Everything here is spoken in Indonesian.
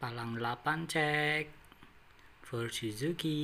Palang 8 cek for Suzuki